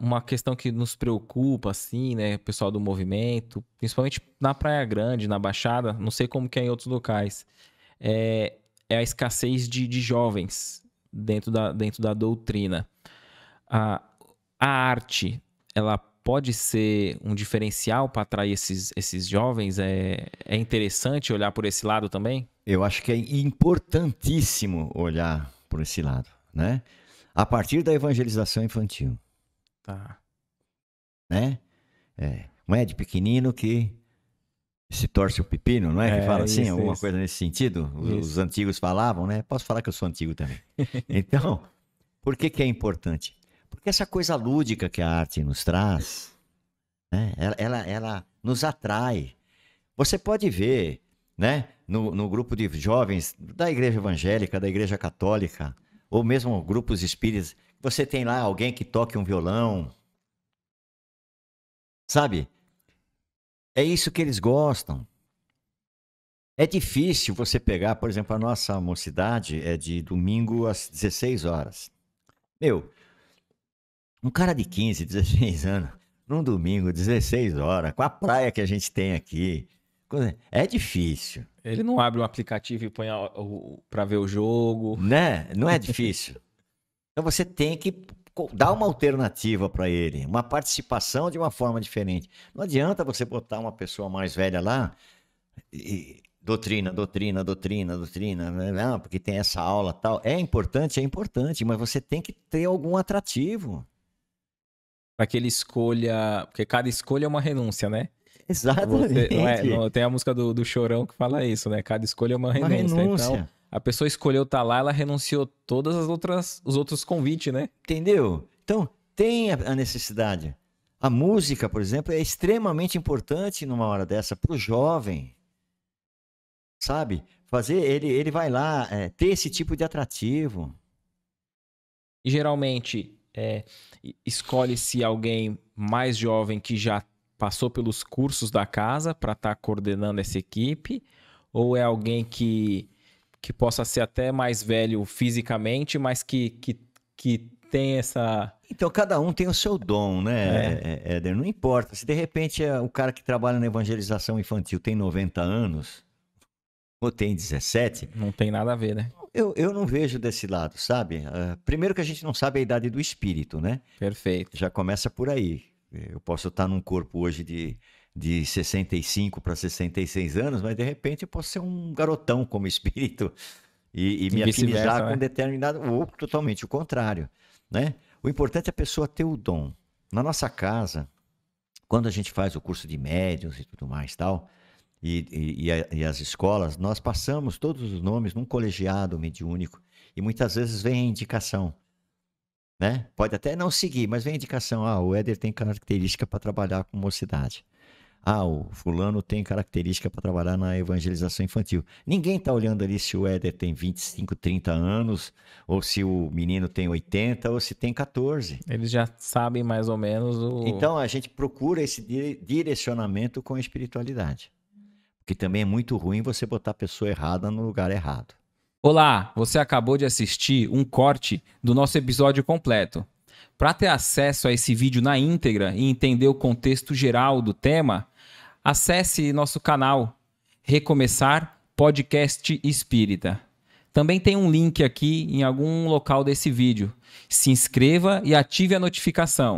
uma questão que nos preocupa, assim, né, pessoal do movimento, principalmente na Praia Grande, na Baixada, não sei como que é em outros locais, é, é a escassez de, de jovens dentro da, dentro da doutrina. A, a arte, ela pode ser um diferencial para atrair esses, esses jovens? É, é interessante olhar por esse lado também? Eu acho que é importantíssimo olhar por esse lado, né? A partir da evangelização infantil Tá. Né? É. Não é de pequenino que se torce o pepino, não é? é que fala assim, isso, alguma isso. coisa nesse sentido. Os, os, antigos falavam, né? Posso falar que eu sou antigo também. Então, por que, que é importante? Porque essa coisa lúdica que a arte nos traz, né? ela, ela, ela nos atrai. Você pode ver, né? No, no grupo de jovens da igreja evangélica, da igreja católica, ou mesmo grupos espíritas, você tem lá alguém que toque um violão. Sabe? É isso que eles gostam. É difícil você pegar, por exemplo, a nossa mocidade é de domingo às 16 horas. Meu, um cara de 15, 16 anos, num domingo, 16 horas, com a praia que a gente tem aqui, é, é difícil. Ele não abre um aplicativo e põe para ver o jogo. Né? Não é difícil. Então você tem que dar uma alternativa para ele, uma participação de uma forma diferente. Não adianta você botar uma pessoa mais velha lá e doutrina, doutrina, doutrina, doutrina, né? não, porque tem essa aula tal. É importante, é importante, mas você tem que ter algum atrativo. Para que ele escolha, porque cada escolha é uma renúncia, né? Exatamente. Você, não é, não, tem a música do, do Chorão que fala isso, né? Cada escolha é uma renúncia. Uma renúncia. Então, a pessoa escolheu estar tá lá, ela renunciou todas as outras os outros convites, né? Entendeu? Então, tem a necessidade. A música, por exemplo, é extremamente importante numa hora dessa para o jovem. Sabe? Fazer ele, ele vai lá é, ter esse tipo de atrativo. E geralmente é, escolhe-se alguém mais jovem que já passou pelos cursos da casa para estar tá coordenando essa equipe, ou é alguém que que possa ser até mais velho fisicamente, mas que, que, que tem essa. Então, cada um tem o seu dom, né, é. é Éder? Não importa. Se de repente é, o cara que trabalha na evangelização infantil tem 90 anos, ou tem 17. Não tem nada a ver, né? Eu, eu não vejo desse lado, sabe? Uh, primeiro que a gente não sabe a idade do espírito, né? Perfeito. Já começa por aí. Eu posso estar num corpo hoje de de 65 para 66 anos, mas de repente eu posso ser um garotão como espírito e, e me afinizar com né? determinado, ou totalmente o contrário, né? O importante é a pessoa ter o dom. Na nossa casa, quando a gente faz o curso de médios e tudo mais tal, e, e, a, e, as escolas, nós passamos todos os nomes num colegiado mediúnico e muitas vezes vem a indicação. Né? Pode até não seguir, mas vem a indicação. Ah, o Éder tem característica para trabalhar com mocidade. Ah, o fulano tem característica para trabalhar na evangelização infantil. Ninguém está olhando ali se o Éder tem 25, 30 anos, ou se o menino tem 80, ou se tem 14. Eles já sabem mais ou menos o. Então a gente procura esse direcionamento com a espiritualidade. Porque também é muito ruim você botar a pessoa errada no lugar errado. Olá, você acabou de assistir um corte do nosso episódio completo. Para ter acesso a esse vídeo na íntegra e entender o contexto geral do tema, acesse nosso canal Recomeçar Podcast Espírita. Também tem um link aqui em algum local desse vídeo. Se inscreva e ative a notificação.